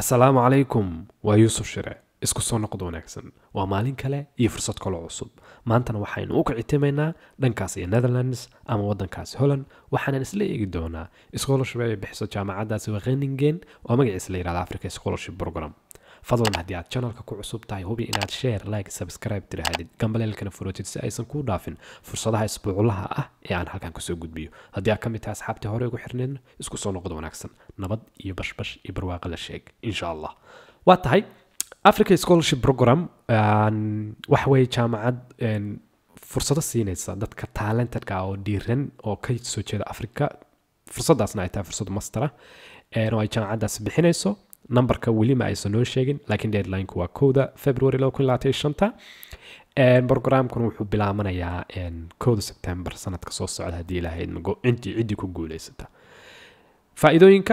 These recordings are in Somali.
assalaamu calaykum waa yuusuf shire isku soo noqod wanaagsan waa maalin kale iyo fursad kaloo cusub maantana waxaynu u kacitimaynaa dhankaas iyo netherlands ama waddankaasi holland waxaanan isla eegi doonaa scholarship ay bixiso jaamacaddaasi wakeningen oo magaciisa la yihahda africa scholarship program fadlan haddii aad channelka ku cusub tahay hubi inaad share like subscribe tirahadid gambaleelkana furotid si aysan kuu dhaafin fursadaha isbuuclaha ah ee aan halkan kusoo gudbiyo haddii aad ka mid tahay asxaabtii hore ugu xirnayn isku soo noqdo wanaagsan nabad iyo bashbash iyo barwaaqa la sheeg insha allah waa tahay africa scholarship program waxa weeye jaamacad fursado siinaysa dadka talentedka oo dhiiran oo ka jeeda africa fursaddaasna ay tahay fursad mastera ay jaamacaddaas bixinayso nambarka welima aysan noo sheegin lakiin deadlineka waa kowda february brograamkuna wuxuu bilaabanayaa kowda sebtember sanadka soo socda haddii ilaahadintii ciddii ku guuleysata faa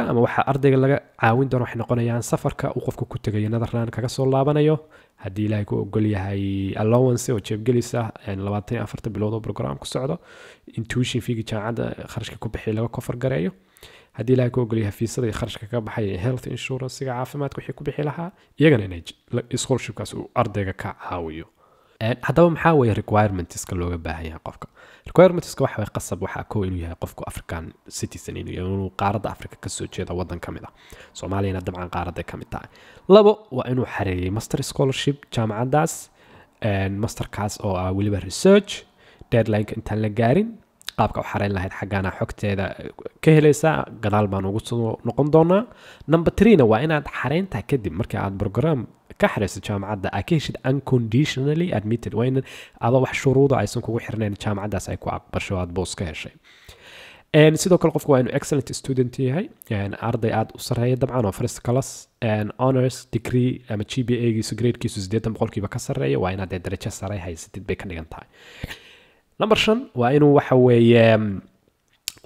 ama waxaa ardayga laga caawin doona waxay noqonayaan safarka uu qofka ku tegayo netherland kaga soo laabanayo haddii ilaahay ku ogol yahay allowance oo jeebgelis labaatan afarta bilood oo brograam socdo intuition fiigi jaamacadda kharashka ku bixiya laga kofar gareeyo haddii ilahay ka ogolyahay fiisada kharashka ka baxaya health insuransiga caafimaadka wixii ku bixi lahaa iyagana inay scholarshipkaas uu ardayga ka caawiyo haddaba maxaa weye requirementiska looga baahan yahay qofka requirementiska waxa way qasab waxaa koo inuu yahay qofku african citizen inuu qaaradda africa kasoo jeeda waddan ka mid ah soomaaliyana dabcan qaaraday ka mid tahay labo waa inuu xareeyey master scholarship jaamacaddaas masterkaas oo ah weliba research deadlineka intaan la gaarin qaabka u xarayn lahayd xaggaana xogteeda ka helaysaa gadaal baan ugu soo noqon doonaa number trena waa inaad xareyntaa kadib marka aad brogram ka xarayso jaamacadda aa ka heshid unconditionally admitted waa in adoo wax shuruuda aysan kugu xirnayn jaamacaddaas ay ku aqbasho aad boos ka heshay sidoo kale qofku waa inuu excellent student yahay arday aada u sarreeya dabcan oo first class honors degree ama g b a giisu gradekiisu siddeetan boqolkiiba ka sarreeya waa inaad dee darajo sare haysatid bay ka dhigan tahay number shan waa inuu waxa weeye mm,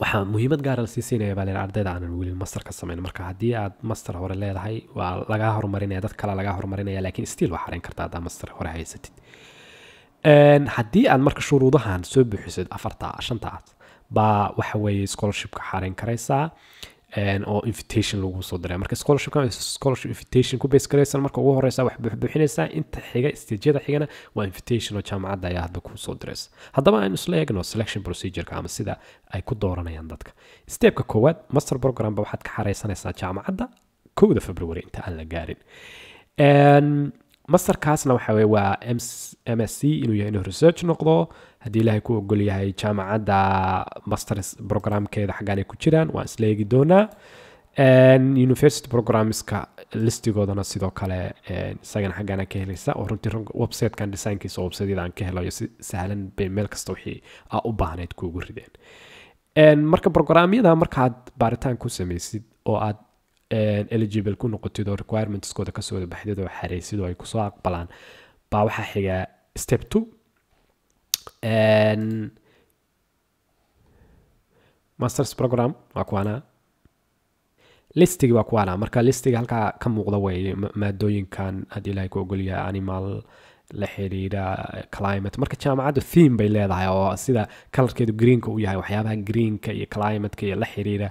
waxaa muhiimad gaara ah lasii siinaya baa leedahay ardayda aanan weli master ka samayn marka haddii aad master hore leedahay waa lagaa horumarinaya dad kale lagaa horumarinaya laakiin stiil waa xarayn kartaa haddaa master hore haysatid haddii aad marka shuruudahan soo buuxisid afarta shantaas baa waxa weeye scholarshipka xarayn karaysaa oo invitation lagu soo diray marka scholarshipscholarship invitation ku base marka ugu horeysa wax buuxbuuxinaysaa inta xiga stejyada xigana waa invitation oo jaamacadda ayaa hadda ku soo diraysa haddaba aynu isla eegno selection procedureka ama sida ay ku dooranayaan dadka stepka koowaad master programba waxaad ka xareysanaysaa jaamacadda kowda february inta aan la gaarin masterkaasna waxa weye waa m s c inuu yahay inuu research noqdo haddii ilaahay ku ogol yahay jaamacadda master programkeeda xaggaan ku jiraan waan isla eegi doonaa university programmska listigoodana sidoo kale isagana xaggaana ka helaysa oo runtii websitekan designkiisa oo websiteyadan ka helayo si sahlan bay meel kasta wixii aa u baahnayd kuugu rideen marka programyada markaaad baaritaan ku samaysid oo aad eligible ku noqotid oo requirementiskooda kasoo wada oo xareysid oo ay kusoo aqbalaan baa waxaa xiga step two masters program waa kuwaana listigi waa kuwaana marka listiga halkaa ka muuqda way maadooyinkan had ilaahay ku ogolyaha animal la xiriira climate marka jaamacaddu theme bay leedahay oo sida kalarkeedu greenka u yahay waxyaabaha greenka iyo climateka iyo la xiriira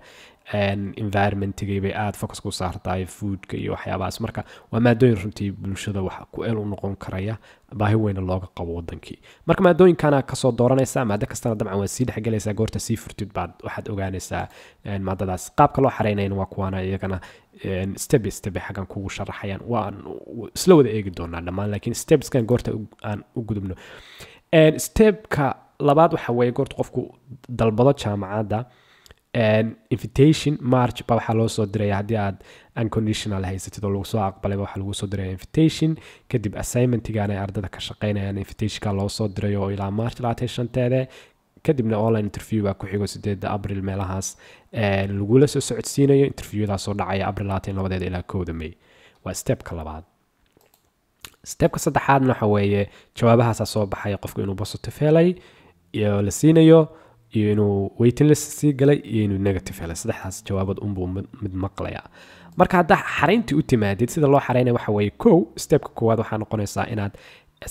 environmentgay bay aada focus ku saartahay foodka iyo waxyaabahaas marka waa maadooyin runtii bulshada wax ku el u noqon karaya baahi weyna looga qabo wadankii marka maadooyinkana kasoo dooranaysa maado kastana dabcan waad sii dhexgelaysaa goorta sii furtid baad waxaad ogaanaysaa maadadaas qaabka loo xaraynayna waa kuwaana iyagana steby steby xaggan kugu sharaxayaan waan isla wada eegi doonaa dhammaan laakiin stebskan goorta aan u gudubno stebka labaad waxa weeye goorta qofku dalbado jaamacadda invitation march ba waxaa loo soo diraya haddii aad unconditional haysatid oo lagu aqbalayba waxaa lagu soo diraya invitation kadib assignmentigan ardada ka shaqeynayaan invitationka loo soo dirayo ilaa march labaatan shanteede kadibna online interview baa ku xigo sideeda abril meelahaas lagula soo socodsiinayo interviewadaasoo dhacaya abril labaatan labadeeda ilaa kowda may waa stepka labaad stebka saddexaadna waxa weeye jawaabahaasaa soo baxaya qofku inuu bosotifeelay iyo la siinayo iyo inuu weytinless sii galay iyo inuu negative helay saddexdaas jawaabood unbuu mid maqlayaa marka haddaa xarayntii u timaadid sida loo xaraynaya waxa weeye kow stepka koowaad waxaa noqonaysaa inaad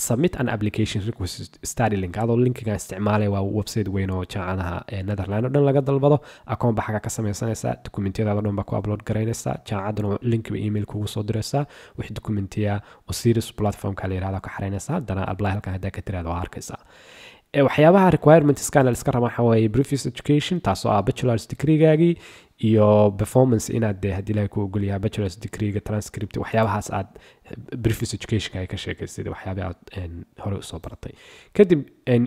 submit an application request starlink adoo linkiga isticmaalaya waa website weyn oo jaamacadaha netherland oo dhan laga dalbado akoon baa ka sameysanaysaa dukumentiyadaado dhan baa ku upload garaynaysaa jaamacaddana linkiba email kugu soo diraysaa wix dukumentiya osiris platformka la yirahdo ka xaraynaysaa haddana apply halkan haddaa ka tiraada waa arkaysaa waxyaabaha requirementskana liska rabaan waxaa waaye previous education taasoo ah bachelors degreegaagii iyo performance inaad dee haddii ilahay ku ogol bachelors degreega transcript waxyaabahaas aad previous educationka ay ka sheekaysay waxyaabii aad hore usoo baratay kadib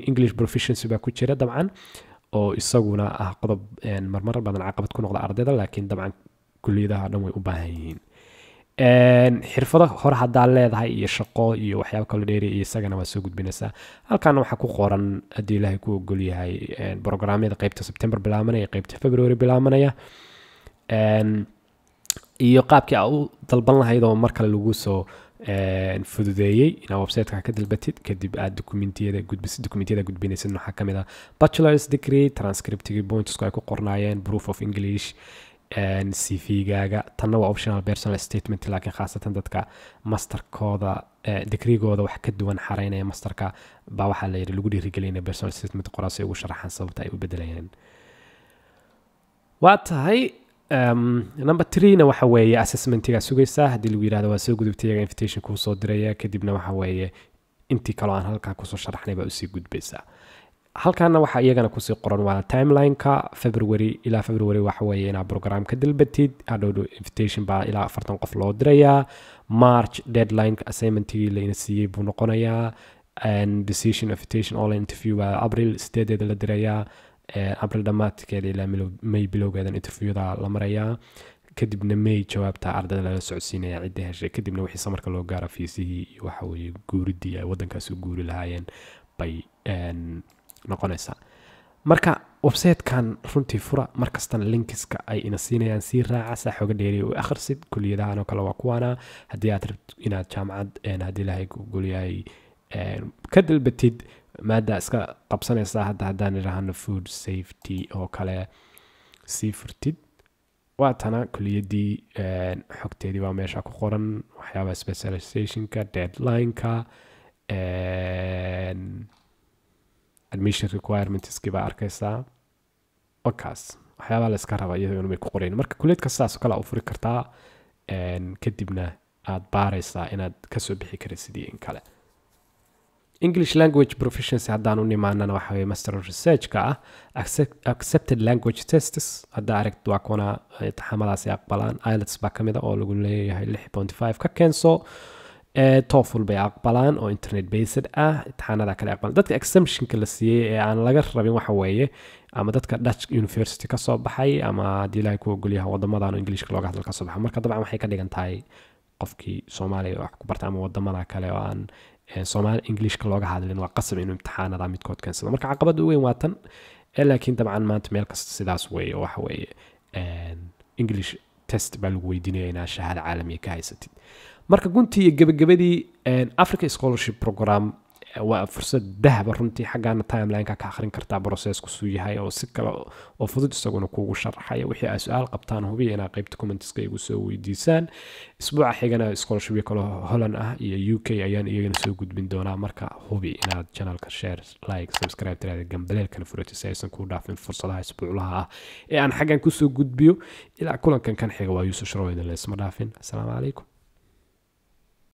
english proficiency baa ku jira dabcan oo isaguna ah qodob marmar badan caqabad ku noqda ardayda laakiin dabcan kuliyadaha dhan way u baahan yihiin xirfado hore haddaa leedahay iyo shaqo iyo waxyaaba kalo dheeri iyo isagana waa soo gudbinaysaa halkaana waxaa ku qoran haddii ilaahay ku ogolyahay yahay qeybta sebtember bilaamanaya qeybta february bilaamanaya iyo qaabkii a u dalban lahayd oo mar kale lagu soo fududeeyey inaad websiteka ka dalbatid kadib aad dokumentiyada gudbis dokumentiyada gudbinaysid waxaa ka mid ah bachelors degree transcriptigi pointsku ay ku qornaayeen proof of english cvgaaga tanna waa optional personal statement laakiin khaasatan dadka masterkooda eh, digrigooda wax ka duwan xaraynaya masterka baa waxaa la yidhi lagu dhiirigelinaya personal statement qoraa si ugu sharaxaan sababta ay u bedelayeen waa tahay ehm, number treena waxa weeye assessmentigaa sugaysaa haddii lagu yidhahdo waa soo gudubtay iyaga invitation kuu soo diraya kadibna waxa weeye intii kaloo aan halkaa kusoo sharaxnay baa usii gudbaysaa halkaana waxaa iyagana kusii qoran waa timelineka february ilaa february waxaweye inaa brograamka dalbatid hadhow invitation baa ilaa afartan qof loo dirayaa march deadlineka assignmentigii laina siiyey buu noqonayaa decision invitation online interview baa abril sideedeeda la dirayaa eh, abril dhammaadkeeda ilaa may bilowgeedan interviewda la marayaa kadibna may jawaabta ardada lala socodsiinaya cidda heshay kadibna wixii samarka loo gaara fiisihii iyo waxaweye guuridii ay wadankaas u guuri lahaayeen bay noqonaysa marka websitekan runtii fura markastana linkiska ay ina siinayaan sii raaca saaxooga dheeriya u akhrisid kuliyadahan oo kale waa kuwaana haddii aad rabto inaad jaamacad haddii ilaahay golyahay ka dalbatid maada iska qabsanaysaa hadda haddaan idhaahno food safety oo kale sii furtid waatana kuliyadii xogteedii waa meesha ku qoran waxyaaba specializationka deadlineka admission requirementiskiibaa arkaysaa wakaas waxyaabaa la iska rabaa iyadoo inbay ku qorayn marka kuleedka sidaasoo kale u furi kartaa kadibna aad baaraysaa inaad kasoo bixi kara sidii in kale english language proficiency haddaan u nimaanana waxa weye master researchka ah accepted language tests hadda aragt waa kuna imtixaamadaasi aqbalaan ilets baa ka mid a ah oo lagu leeyahay lix point five ka keenso ee toful bay aqbalaan oo internet based ah imtixaanada kale aqbalaan dadka exemptionka la siiyey ee aan laga rabin waxa weeye ama dadka dutch university ka soo baxay ama haddii ilahay ku ogolyaha wadamadan ingiliishka looga hadal ka soo baxay marka dabcan waxay ka dhigan tahay qofkii soomaaliya wax ku barta ama wadamada kale oo aan soomaali ingiliishka looga hadlin waa qasab inuu imtixaanada midkood keensado marka caqabada u weyn waa tan laakiin dabcan maanta meel kasta sidaas weeye waxa weeye english test baa lagu weydiinaya inaad shahaado caalamiga ka haysatid marka guntii iyo gebagabadii africa scholarship program waa fursad dahba ah runtii xaggaana timelineka ka akhrin kartaa broceskusuu yahay oo si kale oo fudud isaguna kuugu sharaxaya wixii ay su-aal qabtaan hubiya inaa qeybta commentiska igu soo weydiisaan isbuuca xigana scholarshipyo kale holland ah iyo u k ayaan iyagana soo gudbin doonaa marka hubi inaad janalka share like subscribe tiraada gambaleelkana furati si aysan kuu dhaafin fursadaha isbuuclaha ah ee aan xaggan kusoo gudbiyo ilaa kulankan kan xiga waa yuusuf sharowidin leesma dhaafin asalaamu calaykum